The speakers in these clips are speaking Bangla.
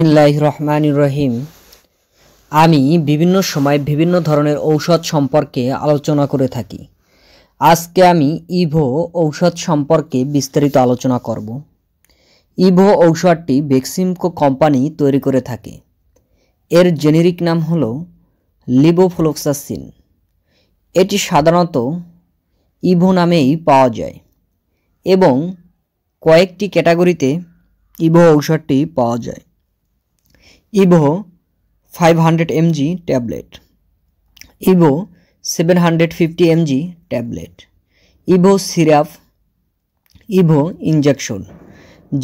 বিসমিল্লাহ রহমান রহিম আমি বিভিন্ন সময় বিভিন্ন ধরনের ঔষধ সম্পর্কে আলোচনা করে থাকি আজকে আমি ইভো ঔষধ সম্পর্কে বিস্তারিত আলোচনা করব ইভো ঔষধটি বেক্সিমকো কোম্পানি তৈরি করে থাকে এর জেনেরিক নাম হল লিবোফ্লোক্সাসিন এটি সাধারণত ইভো নামেই পাওয়া যায় এবং কয়েকটি ক্যাটাগরিতে ইভো ঔষধটি পাওয়া যায় Evo five hundred MG tablet Evo seven hundred fifty MG tablet Evo syrup Evo injection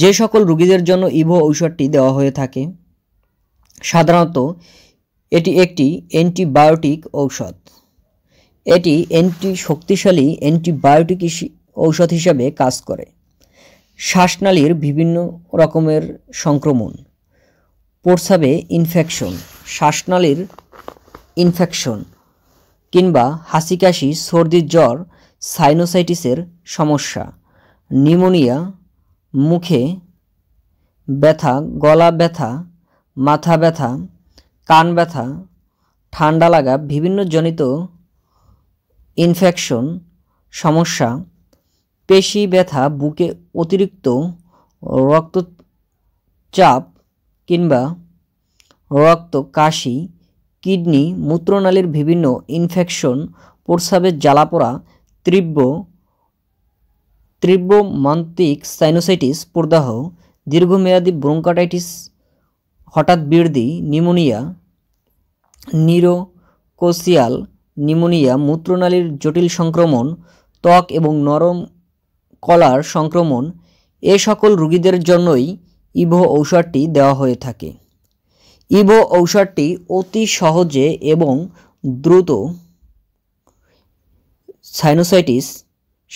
যে সকল রুগীদের জন্য ইভো ঔষধটি দেওয়া হয়ে থাকে সাধারণত এটি একটি অ্যান্টিবায়োটিক ঔষধ এটি অ্যান্টি শক্তিশালী অ্যান্টিবায়োটিক ঔষধ হিসাবে কাজ করে শ্বাসনালীর বিভিন্ন রকমের সংক্রমণ প্রস্রাবে ইনফেকশন শ্বাসনালীর ইনফেকশন কিংবা হাসি কাশি সর্দির জ্বর সাইনোসাইটিসের সমস্যা নিউমোনিয়া মুখে ব্যথা গলা ব্যথা মাথা ব্যথা কান ব্যথা ঠান্ডা লাগা বিভিন্ন জনিত ইনফেকশন সমস্যা পেশি ব্যথা বুকে অতিরিক্ত রক্তচাপ কিংবা রক্ত কাশি কিডনি মূত্রনালীর বিভিন্ন ইনফেকশন প্রস্রাবের জ্বালাপোড়া তীব্র তীব্র মান্তিক সাইনোসাইটিস প্রদাহ দীর্ঘমেয়াদী ব্রোঙ্কাটাইটিস হঠাৎ বৃদ্ধি নিউমোনিয়া নিরোকোসিয়াল নিউমোনিয়া মূত্রনালীর জটিল সংক্রমণ ত্বক এবং নরম কলার সংক্রমণ এ সকল রোগীদের জন্যই ইভো ঔষধটি দেওয়া হয়ে থাকে ইবো ঔষধটি অতি সহজে এবং দ্রুত সাইনোসাইটিস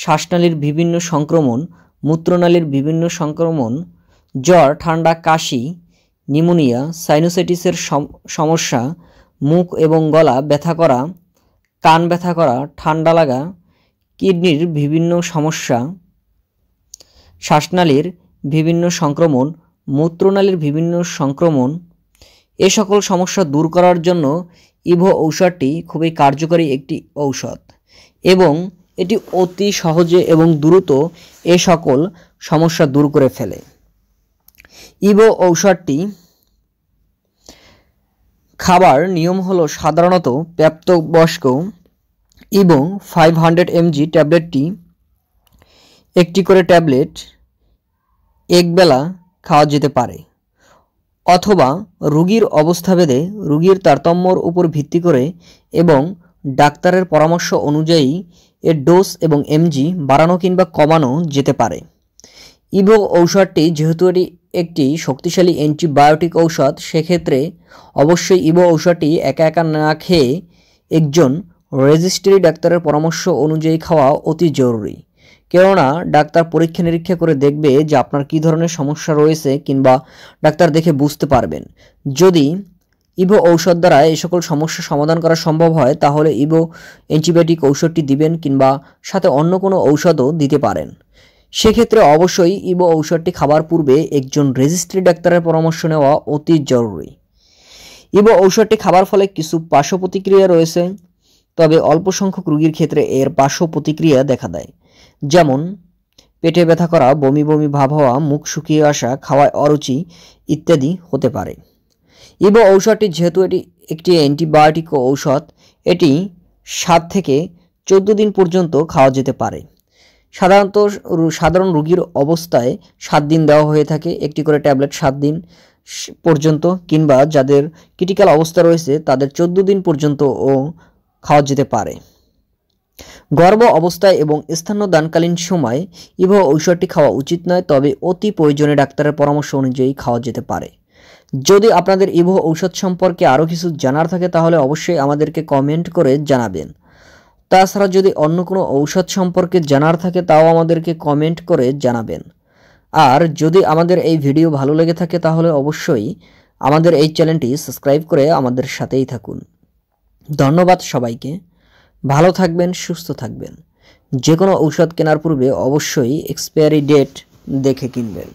শ্বাসনালীর বিভিন্ন সংক্রমণ মূত্রনালীর বিভিন্ন সংক্রমণ জ্বর ঠান্ডা কাশি নিমোনিয়া সাইনোসাইটিসের সমস্যা মুখ এবং গলা ব্যথা করা কান ব্যথা করা ঠান্ডা লাগা কিডনির বিভিন্ন সমস্যা শ্বাসনালীর বিভিন্ন সংক্রমণ মূত্রনালীর বিভিন্ন সংক্রমণ এ সকল সমস্যা দূর করার জন্য ইভো ঔষধটি খুবই কার্যকরী একটি ঔষধ এবং এটি অতি সহজে এবং দ্রুত এ সকল সমস্যা দূর করে ফেলে ইভো ঔষধটি খাবার নিয়ম হলো সাধারণত প্রাপ্তবয়স্ক এবং ফাইভ হান্ড্রেড এমজি ট্যাবলেটটি একটি করে ট্যাবলেট একবেলা খাওয়া যেতে পারে অথবা রুগীর অবস্থাভেদে রুগীর তারতম্যর উপর ভিত্তি করে এবং ডাক্তারের পরামর্শ অনুযায়ী এর ডোজ এবং এমজি বাড়ানো কিংবা কমানো যেতে পারে ইভো ঔষধটি যেহেতু এটি একটি শক্তিশালী অ্যান্টিবায়োটিক ঔষধ সেক্ষেত্রে অবশ্যই ইভো ঔষধটি একা একা না খেয়ে একজন রেজিস্ট্রি ডাক্তারের পরামর্শ অনুযায়ী খাওয়া অতি জরুরি কেননা ডাক্তার পরীক্ষা নিরীক্ষা করে দেখবে যে আপনার কী ধরনের সমস্যা রয়েছে কিংবা ডাক্তার দেখে বুঝতে পারবেন যদি ইবো ঔষধ দ্বারা এই সকল সমস্যা সমাধান করা সম্ভব হয় তাহলে ইবো অ্যান্টিবায়োটিক ঔষধটি দিবেন কিংবা সাথে অন্য কোনো ঔষধও দিতে পারেন সেক্ষেত্রে অবশ্যই ইবো ঔষধটি খাবার পূর্বে একজন রেজিস্ট্রি ডাক্তারের পরামর্শ নেওয়া অতি জরুরি ইবো ঔষধটি খাবার ফলে কিছু পার্শ্ব প্রতিক্রিয়া রয়েছে তবে অল্প সংখ্যক রোগীর ক্ষেত্রে এর পার্শ্ব প্রতিক্রিয়া দেখা দেয় যেমন পেটে ব্যথা করা বমি বমি ভাব হওয়া মুখ শুকিয়ে আসা খাওয়ায় অরুচি ইত্যাদি হতে পারে ইবো ঔষধটি যেহেতু এটি একটি অ্যান্টিবায়োটিক ঔষধ এটি সাত থেকে চোদ্দ দিন পর্যন্ত খাওয়া যেতে পারে সাধারণত সাধারণ রুগীর অবস্থায় সাত দিন দেওয়া হয়ে থাকে একটি করে ট্যাবলেট সাত দিন পর্যন্ত কিংবা যাদের ক্রিটিক্যাল অবস্থা রয়েছে তাদের চোদ্দ দিন পর্যন্ত ও খাওয়া যেতে পারে গর্ভ অবস্থায় এবং স্থানদানকালীন সময়ে ইভো ঔষধটি খাওয়া উচিত নয় তবে অতি প্রয়োজনে ডাক্তারের পরামর্শ অনুযায়ী খাওয়া যেতে পারে যদি আপনাদের ইভো ঔষধ সম্পর্কে আরও কিছু জানার থাকে তাহলে অবশ্যই আমাদেরকে কমেন্ট করে জানাবেন তাছাড়া যদি অন্য কোনো ঔষধ সম্পর্কে জানার থাকে তাও আমাদেরকে কমেন্ট করে জানাবেন আর যদি আমাদের এই ভিডিও ভালো লেগে থাকে তাহলে অবশ্যই আমাদের এই চ্যানেলটি সাবস্ক্রাইব করে আমাদের সাথেই থাকুন ধন্যবাদ সবাইকে ভালো থাকবেন সুস্থ থাকবেন যে কোনো ঔষধ কেনার পূর্বে অবশ্যই এক্সপায়ারি ডেট দেখে কিনবেন